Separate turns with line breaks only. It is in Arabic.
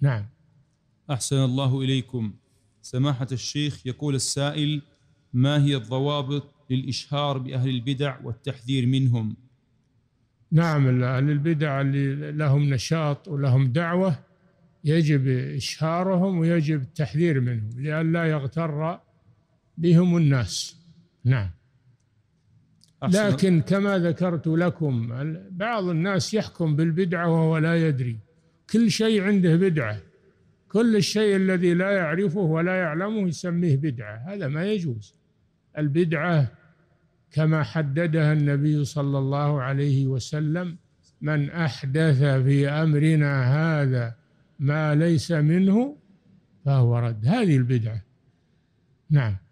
نعم
أحسن الله إليكم سماحة الشيخ يقول السائل ما هي الضوابط للإشهار بأهل البدع والتحذير منهم
نعم أهل البدع اللي لهم نشاط ولهم دعوة يجب إشهارهم ويجب التحذير منهم لئلا يغتر بهم الناس نعم لكن كما ذكرت لكم بعض الناس يحكم بالبدعة وهو لا يدري كل شيء عنده بدعة كل الشيء الذي لا يعرفه ولا يعلمه يسميه بدعة هذا ما يجوز البدعة كما حددها النبي صلى الله عليه وسلم من أحدث في أمرنا هذا ما ليس منه فهو رد هذه البدعة نعم